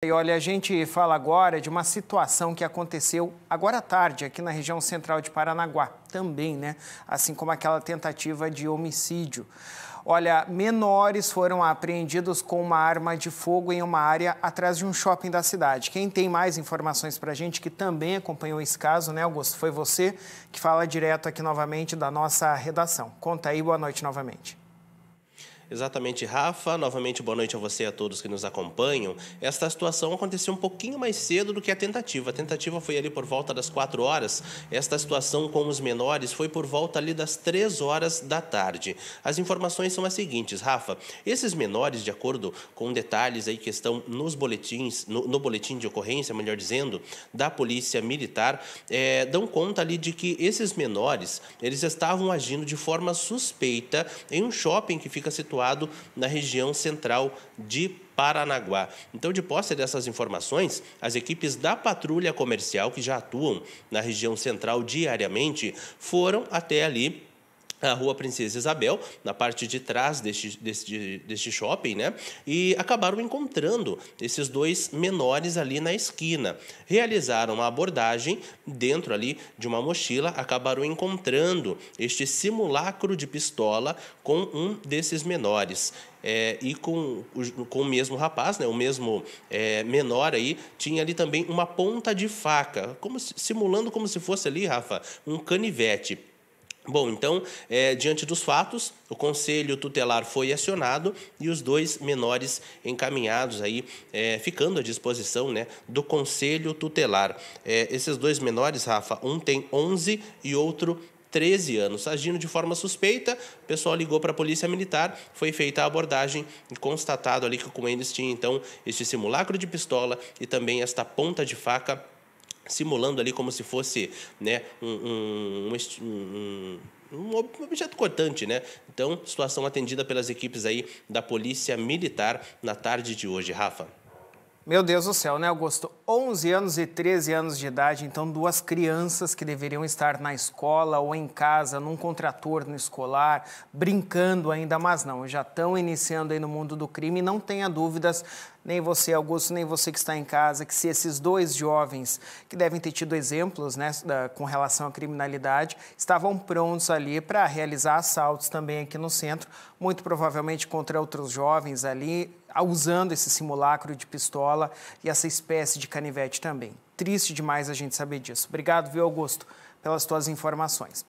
E olha, a gente fala agora de uma situação que aconteceu agora à tarde aqui na região central de Paranaguá, também, né? Assim como aquela tentativa de homicídio. Olha, menores foram apreendidos com uma arma de fogo em uma área atrás de um shopping da cidade. Quem tem mais informações para a gente, que também acompanhou esse caso, né, Augusto? Foi você que fala direto aqui novamente da nossa redação. Conta aí, boa noite novamente. Exatamente, Rafa. Novamente, boa noite a você e a todos que nos acompanham. Esta situação aconteceu um pouquinho mais cedo do que a tentativa. A tentativa foi ali por volta das 4 horas. Esta situação com os menores foi por volta ali das 3 horas da tarde. As informações são as seguintes, Rafa. Esses menores, de acordo com detalhes aí que estão nos boletins, no, no boletim de ocorrência, melhor dizendo, da Polícia Militar, é, dão conta ali de que esses menores, eles estavam agindo de forma suspeita em um shopping que fica situado situado na região central de Paranaguá. Então, de posse dessas informações, as equipes da patrulha comercial que já atuam na região central diariamente foram até ali a Rua Princesa Isabel, na parte de trás deste, deste, deste shopping, né? E acabaram encontrando esses dois menores ali na esquina. Realizaram uma abordagem dentro ali de uma mochila, acabaram encontrando este simulacro de pistola com um desses menores. É, e com, com o mesmo rapaz, né, o mesmo é, menor aí, tinha ali também uma ponta de faca, como se, simulando como se fosse ali, Rafa, um canivete. Bom, então, é, diante dos fatos, o conselho tutelar foi acionado e os dois menores encaminhados aí, é, ficando à disposição né, do conselho tutelar. É, esses dois menores, Rafa, um tem 11 e outro 13 anos. Agindo de forma suspeita, o pessoal ligou para a polícia militar, foi feita a abordagem e constatado ali que o Coendes tinha, então, este simulacro de pistola e também esta ponta de faca simulando ali como se fosse né, um, um, um, um, objeto cortante, né? Então, situação atendida pelas equipes aí da Polícia Militar na tarde de hoje, Rafa. Meu Deus do céu, né, Augusto? 11 anos e 13 anos de idade, então duas crianças que deveriam estar na escola ou em casa, num contratorno escolar, brincando ainda, mas não, já estão iniciando aí no mundo do crime. Não tenha dúvidas, nem você, Augusto, nem você que está em casa, que se esses dois jovens, que devem ter tido exemplos né, da, com relação à criminalidade, estavam prontos ali para realizar assaltos também aqui no centro, muito provavelmente contra outros jovens ali, usando esse simulacro de pistola e essa espécie de canivete também. Triste demais a gente saber disso. Obrigado, viu, Augusto, pelas tuas informações.